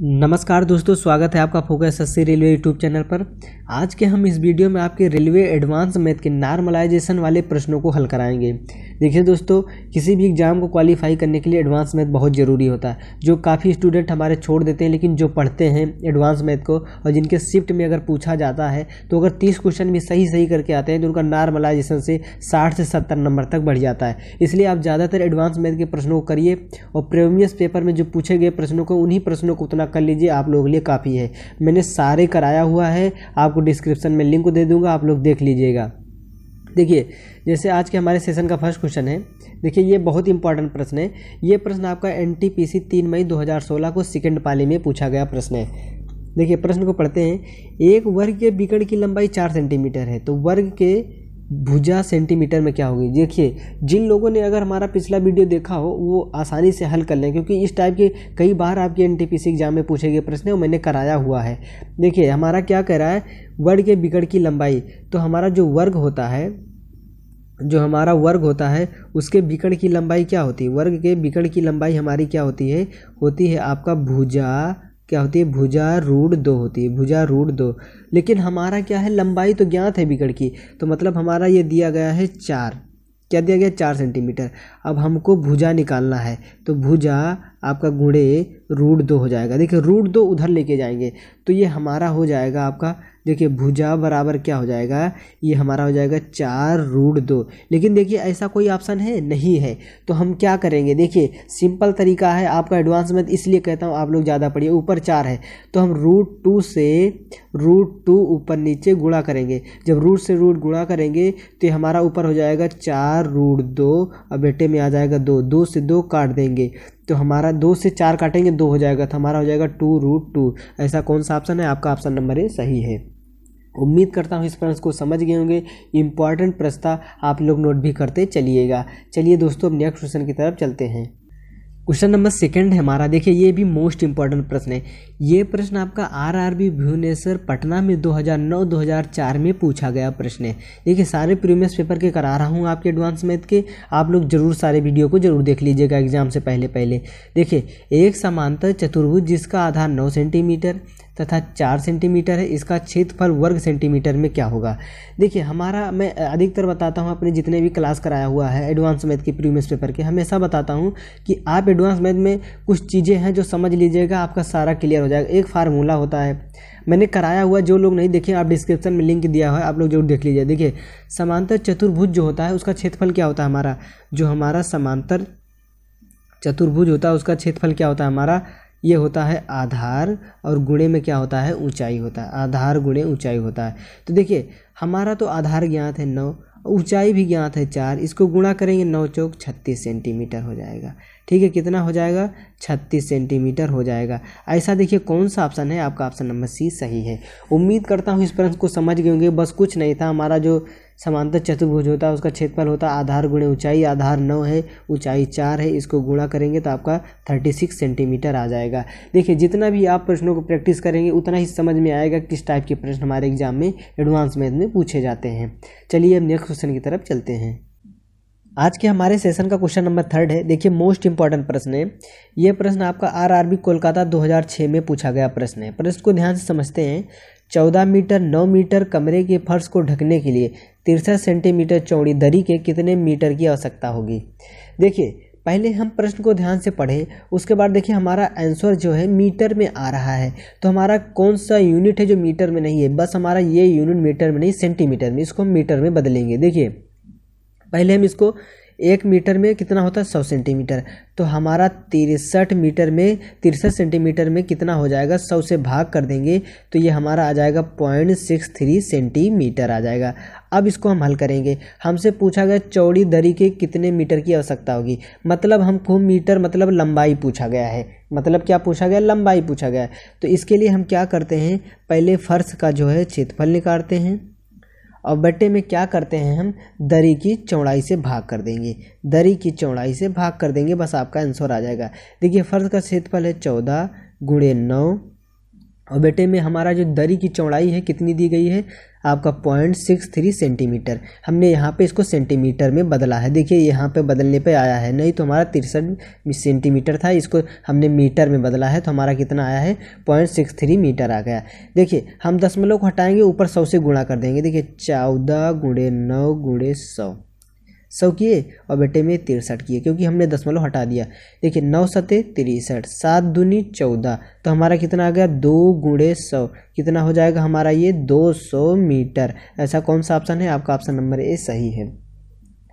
नमस्कार दोस्तों स्वागत है आपका focus S railway YouTube channel पर आज के हम इस वीडियो में आपके रेलवे एडवांस मैथ के नॉर्मलाइजेशन वाले प्रश्नों को हल कराएंगे देखिए दोस्तों किसी भी एग्ज़ाम को क्वालिफाई करने के लिए एडवांस मैथ बहुत ज़रूरी होता है जो काफ़ी स्टूडेंट हमारे छोड़ देते हैं लेकिन जो पढ़ते हैं एडवांस मैथ को और जिनके शिफ्ट में अगर पूछा जाता है तो अगर तीस क्वेश्चन भी सही सही करके आते हैं तो उनका नॉर्मलाइजेशन से साठ से सत्तर नंबर तक बढ़ जाता है इसलिए आप ज़्यादातर एडवांस मैथ के प्रश्नों को करिए और प्रीवियस पेपर में जो पूछे गए प्रश्नों को उन्हीं प्रश्नों को उतना पूरा कर लीजिए आप लोगों के लिए काफ़ी है मैंने सारे कराया हुआ है आपको डिस्क्रिप्शन में लिंक दे दूँगा आप लोग देख लीजिएगा देखिए जैसे आज के हमारे सेशन का फर्स्ट क्वेश्चन है देखिए ये बहुत इंपॉर्टेंट प्रश्न है ये प्रश्न आपका एन टी पी सी तीन मई 2016 को सेकेंड पाली में पूछा गया प्रश्न है देखिए प्रश्न को पढ़ते हैं एक वर्ग के बिकट की लंबाई चार सेंटीमीटर है तो वर्ग के भुजा सेंटीमीटर में क्या होगी देखिए जिन लोगों ने अगर हमारा पिछला वीडियो देखा हो वो आसानी से हल कर लें क्योंकि इस टाइप के कई बार आपके एन एग्ज़ाम में पूछे गए प्रश्न वो मैंने कराया हुआ है देखिए हमारा क्या कह रहा है वर्ग के बिगड़ की लंबाई तो हमारा जो वर्ग होता है जो हमारा वर्ग होता है उसके बिकड़ की लंबाई क्या होती है वर्ग के बिकड़ की लंबाई हमारी क्या होती है होती है आपका भुजा क्या होती है भुजा रूट दो होती है भुजा रूट दो लेकिन हमारा क्या है लंबाई तो ज्ञात है बिगड़ की तो मतलब हमारा ये दिया गया है चार क्या दिया गया चार सेंटीमीटर अब हमको भुजा निकालना है तो भुजा आपका गुणे रूट दो हो जाएगा देखिए रूट दो उधर लेके जाएंगे तो ये हमारा हो जाएगा आपका देखिए भुजा बराबर क्या हो जाएगा ये हमारा हो जाएगा चार रूट दो लेकिन देखिए ऐसा कोई ऑप्शन है नहीं है तो हम क्या करेंगे देखिए सिंपल तरीका है आपका एडवांस में इसलिए कहता हूँ आप लोग ज़्यादा पढ़िए ऊपर चार है तो हम रूट टू से रूट टू ऊपर नीचे गुणा करेंगे जब रूट से रूट गुणा करेंगे तो ये हमारा ऊपर हो जाएगा चार रूट दो और बेटे में आ जाएगा दो दो से दो काट देंगे तो हमारा दो से चार काटेंगे दो हो जाएगा तो हमारा हो जाएगा टू रूट टू ऐसा कौन सा ऑप्शन है आपका ऑप्शन नंबर ए सही है उम्मीद करता हूँ इस प्रश्न को समझ गए होंगे इंपॉर्टेंट प्रश्न आप लोग नोट भी करते चलिएगा चलिए दोस्तों अब नेक्स्ट क्वेश्चन की तरफ चलते हैं क्वेश्चन नंबर सेकंड है हमारा देखिए ये भी मोस्ट इंपॉर्टेंट प्रश्न है ये प्रश्न आपका R R B Bhubaneswar Patna में 2009-2004 में पूछा गया प्रश्न है देखिए सारे प्रीवियस पेपर के करा रहा हूँ आपके एडवांस मैथ के आप लोग जरूर सारे वीडियो को जरूर देख लीजिएगा एग्जाम से पहले पहले देखिए एक समांतर चतुर्भुज जिसका आधार नौ सेंटीमीटर तथा चार सेंटीमीटर है इसका क्षेत्रफल वर्ग सेंटीमीटर में क्या होगा देखिए हमारा मैं अधिकतर बताता हूँ अपने जितने भी क्लास कराया हुआ है एडवांस मैथ के प्रीवियस पेपर के हमेशा बताता हूँ कि आप एडवांस मैथ में कुछ चीज़ें हैं जो समझ लीजिएगा आपका सारा क्लियर हो जाएगा एक फार्मूला होता है मैंने कराया हुआ जो लोग नहीं देखे आप डिस्क्रिप्शन में लिंक दिया हुआ है आप लोग जरूर देख लीजिए देखिए समांतर चतुर्भुज जो होता है उसका क्षेत्रफल क्या होता है हमारा जो हमारा समांतर चतुर्भुज होता है उसका क्षेत्रफल क्या होता है हमारा ये होता है आधार और गुणे में क्या होता है ऊंचाई होता है आधार गुणे ऊंचाई होता है तो देखिए हमारा तो आधार ज्ञात है नौ ऊंचाई भी ज्ञात है चार इसको गुणा करेंगे नौ चौक छत्तीस सेंटीमीटर हो जाएगा ठीक है कितना हो जाएगा छत्तीस सेंटीमीटर हो जाएगा ऐसा देखिए कौन सा ऑप्शन है आपका ऑप्शन नंबर सी सही है उम्मीद करता हूँ इस प्रश्न को समझ गए होंगे बस कुछ नहीं था हमारा जो समांतर चतुर्भुज होता है उसका क्षेत्रफल होता है आधार गुणे ऊंचाई आधार नौ है ऊंचाई चार है इसको गुणा करेंगे तो आपका थर्टी सिक्स सेंटीमीटर आ जाएगा देखिए जितना भी आप प्रश्नों को प्रैक्टिस करेंगे उतना ही समझ में आएगा किस टाइप के प्रश्न हमारे एग्जाम में एडवांस मैथ में पूछे जाते हैं चलिए अब नेक्स्ट क्वेश्चन की तरफ चलते हैं आज के हमारे सेशन का क्वेश्चन नंबर थर्ड है देखिए मोस्ट इंपॉर्टेंट प्रश्न है ये प्रश्न आपका आरआरबी कोलकाता 2006 में पूछा गया प्रश्न है प्रश्न को ध्यान से समझते हैं चौदह मीटर नौ मीटर कमरे के फर्श को ढकने के लिए तिरसठ सेंटीमीटर चौड़ी दरी के कितने मीटर की आवश्यकता होगी देखिए पहले हम प्रश्न को ध्यान से पढ़ें उसके बाद देखिए हमारा आंसर जो है मीटर में आ रहा है तो हमारा कौन सा यूनिट है जो मीटर में नहीं है बस हमारा ये यूनिट मीटर में नहीं सेंटीमीटर में इसको हम मीटर में बदलेंगे देखिए पहले हम इसको एक मीटर में कितना होता है सौ सेंटीमीटर तो हमारा तिरसठ मीटर में तिरसठ सेंटीमीटर में कितना हो जाएगा सौ से भाग कर देंगे तो ये हमारा आ जाएगा पॉइंट सिक्स थ्री सेंटीमीटर आ जाएगा अब इसको हम हल करेंगे हमसे पूछा गया चौड़ी दरी के कितने मीटर की आवश्यकता होगी मतलब हमको मीटर मतलब लंबाई पूछा गया है मतलब क्या पूछा गया लंबाई पूछा गया तो इसके लिए हम क्या करते हैं पहले फर्श का जो है क्षेत्रफल निकालते हैं और बट्टे में क्या करते हैं हम दरी की चौड़ाई से भाग कर देंगे दरी की चौड़ाई से भाग कर देंगे बस आपका आंसर आ जाएगा देखिए फर्द का क्षेत्रफल है चौदह गुड़े नौ और बेटे में हमारा जो दरी की चौड़ाई है कितनी दी गई है आपका पॉइंट सिक्स थ्री सेंटीमीटर हमने यहाँ पे इसको सेंटीमीटर में बदला है देखिए यहाँ पे बदलने पे आया है नहीं तो हमारा तिरसठ सेंटीमीटर था इसको हमने मीटर में बदला है तो हमारा कितना आया है पॉइंट सिक्स थ्री मीटर आ गया देखिए हम दशमलव को हटाएंगे ऊपर सौ से गुणा कर देंगे देखिए चौदह गुणे नौ गुड़े सौ सौ किए और बेटे में तिरसठ किए क्योंकि हमने दसमलव हटा दिया देखिए नौ सते तिरसठ सात दूनी चौदह तो हमारा कितना आ गया दो गुड़े सौ कितना हो जाएगा हमारा ये दो सौ मीटर ऐसा कौन सा ऑप्शन है आपका ऑप्शन नंबर ए सही है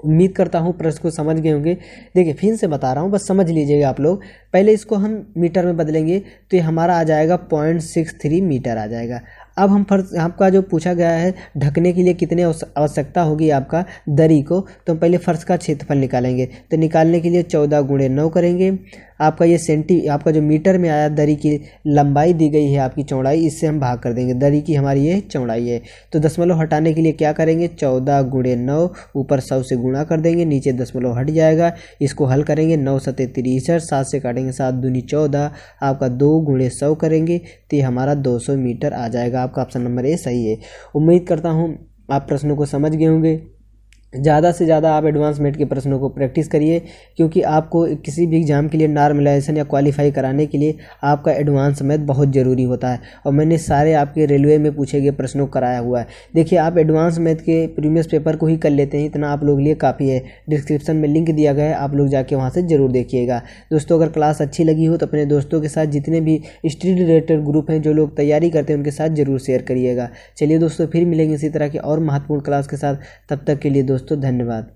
उम्मीद करता हूँ प्रश्न को समझ गए होंगे देखिए फिर से बता रहा हूँ बस समझ लीजिएगा आप लोग पहले इसको हम मीटर में बदलेंगे तो ये हमारा आ जाएगा पॉइंट सिक्स थ्री मीटर आ जाएगा अब हम फर्स आपका जो पूछा गया है ढकने के लिए कितने आवश्यकता होगी आपका दरी को तो हम पहले फर्श का क्षेत्रफल निकालेंगे तो निकालने के लिए चौदह गुणे नौ करेंगे आपका ये सेंटी आपका जो मीटर में आया दरी की लंबाई दी गई है आपकी चौड़ाई इससे हम भाग कर देंगे दरी की हमारी ये चौड़ाई है तो दसमलव हटाने के लिए क्या करेंगे चौदह गुणे नौ ऊपर सौ से गुणा कर देंगे नीचे दसमलव हट जाएगा इसको हल करेंगे नौ सतह तिरसठ सात से काटेंगे सात दूनी चौदह आपका दो गुणे सौ करेंगे तो ये हमारा दो सौ मीटर आ जाएगा आपका ऑप्शन नंबर ए सही है उम्मीद करता हूँ आप प्रश्नों को समझ गए होंगे ज़्यादा से ज़्यादा आप एडवांस मेट के प्रश्नों को प्रैक्टिस करिए क्योंकि आपको किसी भी एग्ज़ाम के लिए नॉर्मलाइजेशन या क्वालिफाई कराने के लिए आपका एडवांस मैथ बहुत ज़रूरी होता है और मैंने सारे आपके रेलवे में पूछे गए प्रश्नों को कराया हुआ है देखिए आप एडवांस मैथ के प्रीवियस पेपर को ही कर लेते हैं इतना आप लोग लिए काफ़ी है डिस्क्रिप्शन में लिंक दिया गया है आप लोग जाके वहाँ से ज़रूर देखिएगा दोस्तों अगर क्लास अच्छी लगी हो तो अपने दोस्तों के साथ जितने भी स्टडी रिलेटेड ग्रुप हैं जो लोग तैयारी करते हैं उनके साथ ज़रूर शेयर करिएगा चलिए दोस्तों फिर मिलेंगे इसी तरह की और महत्वपूर्ण क्लास के साथ तब तक के लिए दोस्तों दोस्तों धन्यवाद